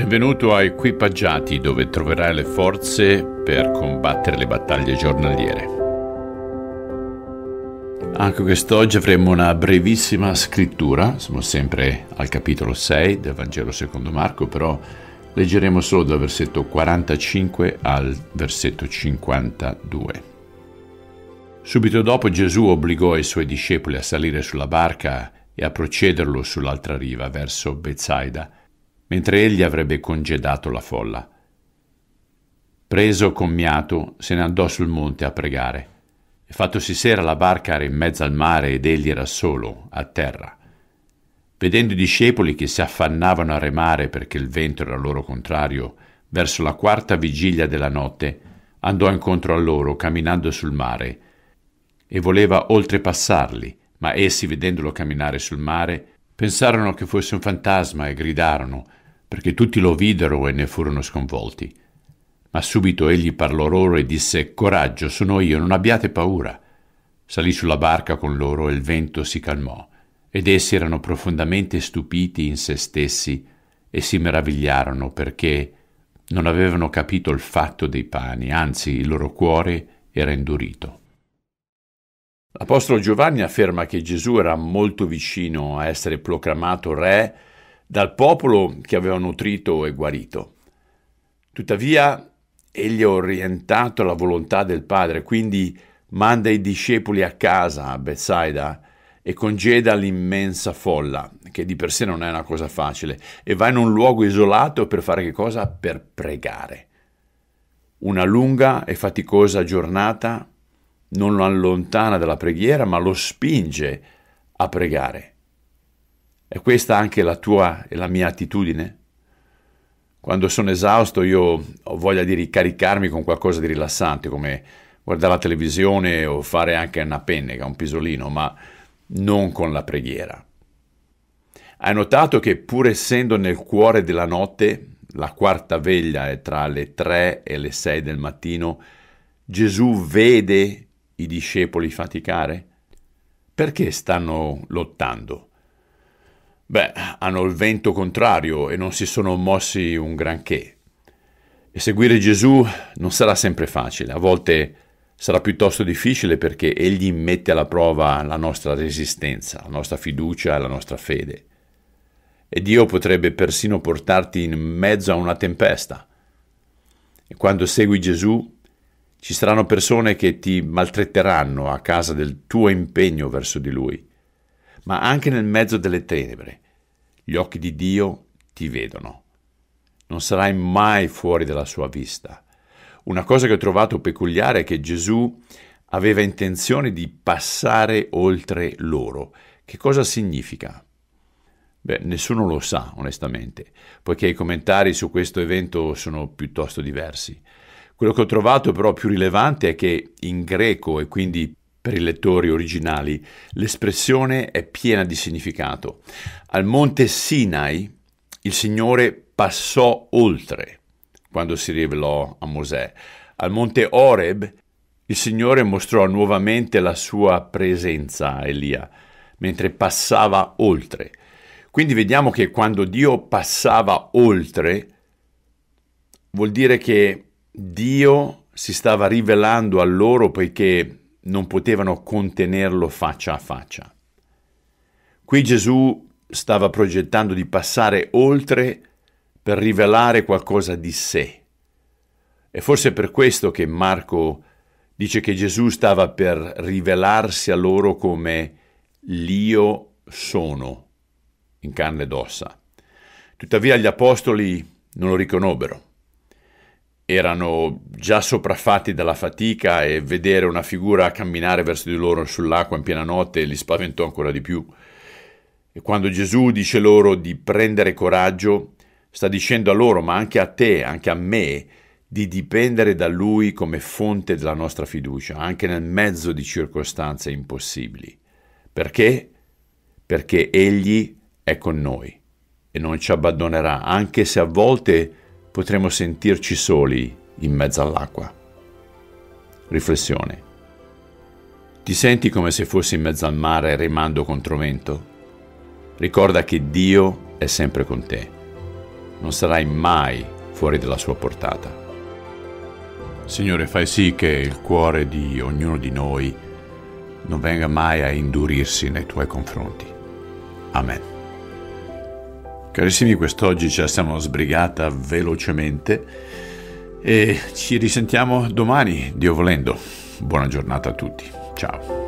Benvenuto a Equipaggiati dove troverai le forze per combattere le battaglie giornaliere. Anche quest'oggi avremo una brevissima scrittura, siamo sempre al capitolo 6 del Vangelo secondo Marco, però leggeremo solo dal versetto 45 al versetto 52. Subito dopo Gesù obbligò i suoi discepoli a salire sulla barca e a procederlo sull'altra riva verso Bethsaida mentre egli avrebbe congedato la folla. Preso commiato, se ne andò sul monte a pregare. E fattosi sera la barca era in mezzo al mare ed egli era solo, a terra. Vedendo i discepoli che si affannavano a remare perché il vento era loro contrario, verso la quarta vigilia della notte andò incontro a loro camminando sul mare e voleva oltrepassarli, ma essi vedendolo camminare sul mare pensarono che fosse un fantasma e gridarono perché tutti lo videro e ne furono sconvolti. Ma subito egli parlò loro e disse Coraggio, sono io, non abbiate paura. Salì sulla barca con loro e il vento si calmò, ed essi erano profondamente stupiti in se stessi e si meravigliarono perché non avevano capito il fatto dei pani, anzi il loro cuore era indurito. L'Apostolo Giovanni afferma che Gesù era molto vicino a essere proclamato re dal popolo che aveva nutrito e guarito. Tuttavia, egli ha orientato la volontà del Padre, quindi manda i discepoli a casa, a Bethsaida, e congeda l'immensa folla, che di per sé non è una cosa facile, e va in un luogo isolato per fare che cosa? Per pregare. Una lunga e faticosa giornata non lo allontana dalla preghiera, ma lo spinge a pregare. È questa anche la tua e la mia attitudine? Quando sono esausto io ho voglia di ricaricarmi con qualcosa di rilassante, come guardare la televisione o fare anche una pennega, un pisolino, ma non con la preghiera. Hai notato che pur essendo nel cuore della notte, la quarta veglia è tra le tre e le sei del mattino, Gesù vede i discepoli faticare? Perché stanno lottando? beh, hanno il vento contrario e non si sono mossi un granché. E seguire Gesù non sarà sempre facile, a volte sarà piuttosto difficile perché Egli mette alla prova la nostra resistenza, la nostra fiducia e la nostra fede. E Dio potrebbe persino portarti in mezzo a una tempesta. E quando segui Gesù, ci saranno persone che ti maltretteranno a causa del tuo impegno verso di Lui ma anche nel mezzo delle tenebre. Gli occhi di Dio ti vedono. Non sarai mai fuori dalla sua vista. Una cosa che ho trovato peculiare è che Gesù aveva intenzione di passare oltre loro. Che cosa significa? Beh, nessuno lo sa, onestamente, poiché i commentari su questo evento sono piuttosto diversi. Quello che ho trovato però più rilevante è che in greco e quindi per i lettori originali l'espressione è piena di significato. Al monte Sinai il Signore passò oltre quando si rivelò a Mosè. Al monte Oreb il Signore mostrò nuovamente la sua presenza a Elia mentre passava oltre. Quindi vediamo che quando Dio passava oltre vuol dire che Dio si stava rivelando a loro poiché non potevano contenerlo faccia a faccia. Qui Gesù stava progettando di passare oltre per rivelare qualcosa di sé. E forse per questo che Marco dice che Gesù stava per rivelarsi a loro come l'io sono in carne ed ossa. Tuttavia gli apostoli non lo riconobbero erano già sopraffatti dalla fatica e vedere una figura camminare verso di loro sull'acqua in piena notte li spaventò ancora di più. E quando Gesù dice loro di prendere coraggio, sta dicendo a loro, ma anche a te, anche a me, di dipendere da Lui come fonte della nostra fiducia, anche nel mezzo di circostanze impossibili. Perché? Perché Egli è con noi e non ci abbandonerà, anche se a volte potremo sentirci soli in mezzo all'acqua. Riflessione. Ti senti come se fossi in mezzo al mare remando contro vento? Ricorda che Dio è sempre con te. Non sarai mai fuori dalla sua portata. Signore, fai sì che il cuore di ognuno di noi non venga mai a indurirsi nei tuoi confronti. Amen. Carissimi, quest'oggi ce la siamo sbrigata velocemente e ci risentiamo domani, Dio volendo. Buona giornata a tutti. Ciao.